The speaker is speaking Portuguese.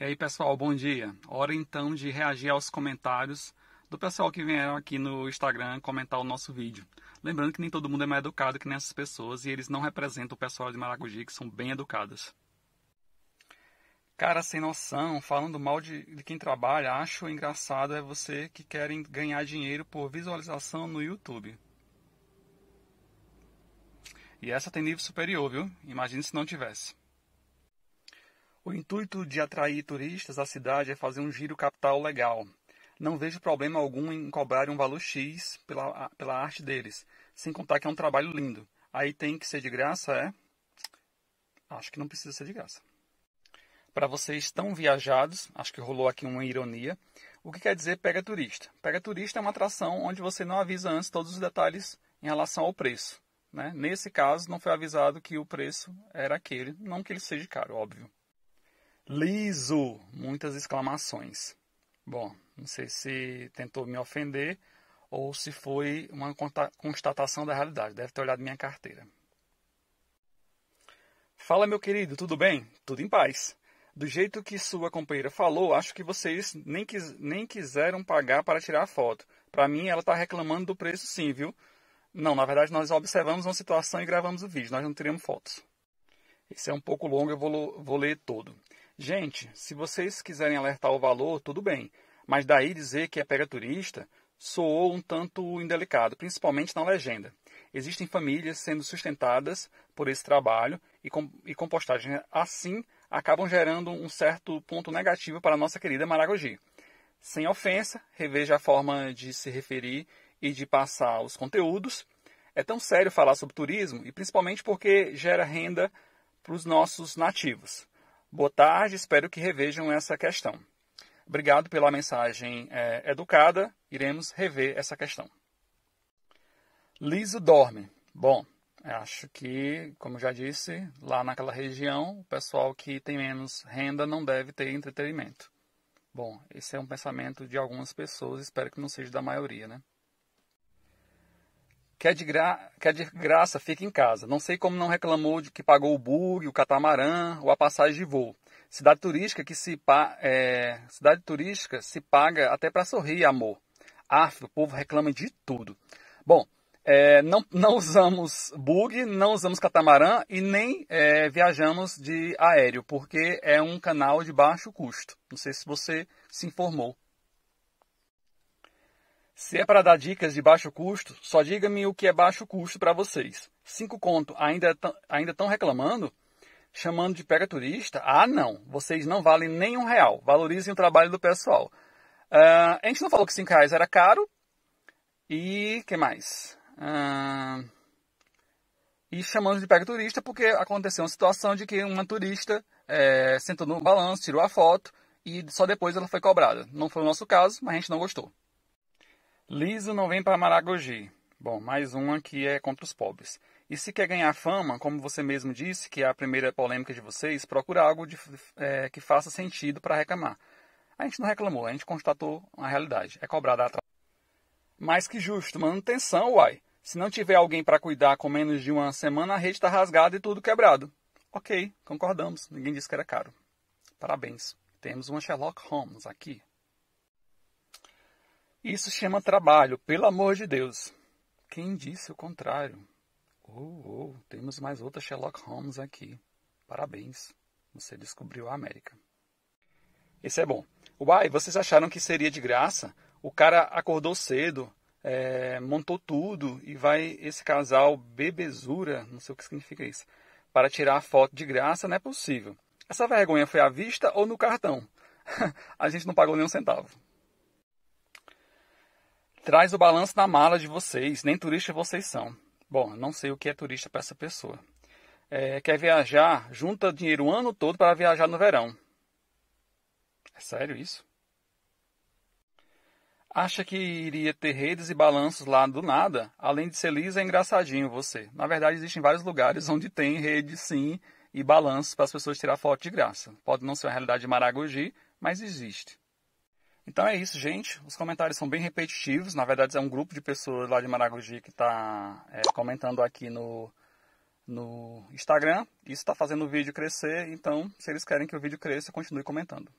E aí, pessoal, bom dia. Hora então de reagir aos comentários do pessoal que vieram aqui no Instagram comentar o nosso vídeo. Lembrando que nem todo mundo é mais educado que nessas pessoas e eles não representam o pessoal de Maragogi, que são bem educados. Cara sem noção, falando mal de, de quem trabalha, acho engraçado é você que querem ganhar dinheiro por visualização no YouTube. E essa tem nível superior, viu? Imagina se não tivesse. O intuito de atrair turistas à cidade é fazer um giro capital legal. Não vejo problema algum em cobrar um valor X pela, pela arte deles, sem contar que é um trabalho lindo. Aí tem que ser de graça, é? Acho que não precisa ser de graça. Para vocês tão viajados, acho que rolou aqui uma ironia. O que quer dizer pega turista? Pega turista é uma atração onde você não avisa antes todos os detalhes em relação ao preço. Né? Nesse caso, não foi avisado que o preço era aquele, não que ele seja caro, óbvio. Liso! Muitas exclamações. Bom, não sei se tentou me ofender ou se foi uma constatação da realidade. Deve ter olhado minha carteira. Fala, meu querido, tudo bem? Tudo em paz. Do jeito que sua companheira falou, acho que vocês nem, quis, nem quiseram pagar para tirar a foto. Para mim, ela está reclamando do preço, sim, viu? Não, na verdade, nós observamos uma situação e gravamos o vídeo, nós não tiramos fotos. Esse é um pouco longo, eu vou, vou ler todo. Gente, se vocês quiserem alertar o valor, tudo bem, mas daí dizer que é pega turista soou um tanto indelicado, principalmente na legenda. Existem famílias sendo sustentadas por esse trabalho e, com, e assim acabam gerando um certo ponto negativo para a nossa querida Maragogi. Sem ofensa, reveja a forma de se referir e de passar os conteúdos. É tão sério falar sobre turismo e principalmente porque gera renda para os nossos nativos. Boa tarde, espero que revejam essa questão. Obrigado pela mensagem é, educada, iremos rever essa questão. Liso dorme. Bom, acho que, como já disse, lá naquela região, o pessoal que tem menos renda não deve ter entretenimento. Bom, esse é um pensamento de algumas pessoas, espero que não seja da maioria, né? Quer é de, gra... Quer é de graça, fica em casa. Não sei como não reclamou de que pagou o bug, o catamarã ou a passagem de voo. Cidade turística que se pa... é... cidade turística se paga até para sorrir, amor. Af, o povo reclama de tudo. Bom, é, não, não, usamos bug, não usamos catamarã e nem é, viajamos de aéreo, porque é um canal de baixo custo. Não sei se você se informou. Se é para dar dicas de baixo custo, só diga-me o que é baixo custo para vocês. Cinco conto ainda é ainda estão reclamando? Chamando de pega turista? Ah, não. Vocês não valem nem um real. Valorizem o trabalho do pessoal. Uh, a gente não falou que cinco reais era caro. E que mais? Uh, e chamando de pega turista porque aconteceu uma situação de que uma turista é, sentou no balanço, tirou a foto e só depois ela foi cobrada. Não foi o nosso caso, mas a gente não gostou. Liso não vem para Maragogi. Bom, mais uma que é contra os pobres. E se quer ganhar fama, como você mesmo disse, que é a primeira polêmica de vocês, procura algo de, é, que faça sentido para reclamar. A gente não reclamou, a gente constatou a realidade. É cobrada a Mais que justo, manutenção, uai. Se não tiver alguém para cuidar com menos de uma semana, a rede está rasgada e tudo quebrado. Ok, concordamos. Ninguém disse que era caro. Parabéns. Temos uma Sherlock Holmes aqui. Isso chama trabalho, pelo amor de Deus. Quem disse o contrário? Oh, oh, temos mais outra Sherlock Holmes aqui. Parabéns, você descobriu a América. Esse é bom. Uai, vocês acharam que seria de graça? O cara acordou cedo, é, montou tudo e vai esse casal bebezura, não sei o que significa isso, para tirar a foto de graça, não é possível. Essa vergonha foi à vista ou no cartão? a gente não pagou nem um centavo. Traz o balanço na mala de vocês, nem turista vocês são. Bom, não sei o que é turista para essa pessoa. É, quer viajar, junta dinheiro o ano todo para viajar no verão. É sério isso? Acha que iria ter redes e balanços lá do nada? Além de ser liso, é engraçadinho você. Na verdade, existem vários lugares onde tem rede sim e balanços para as pessoas tirar foto de graça. Pode não ser uma realidade de Maragogi, mas existe. Então é isso, gente. Os comentários são bem repetitivos. Na verdade, é um grupo de pessoas lá de Maragogi que está é, comentando aqui no, no Instagram. Isso está fazendo o vídeo crescer. Então, se eles querem que o vídeo cresça, continue comentando.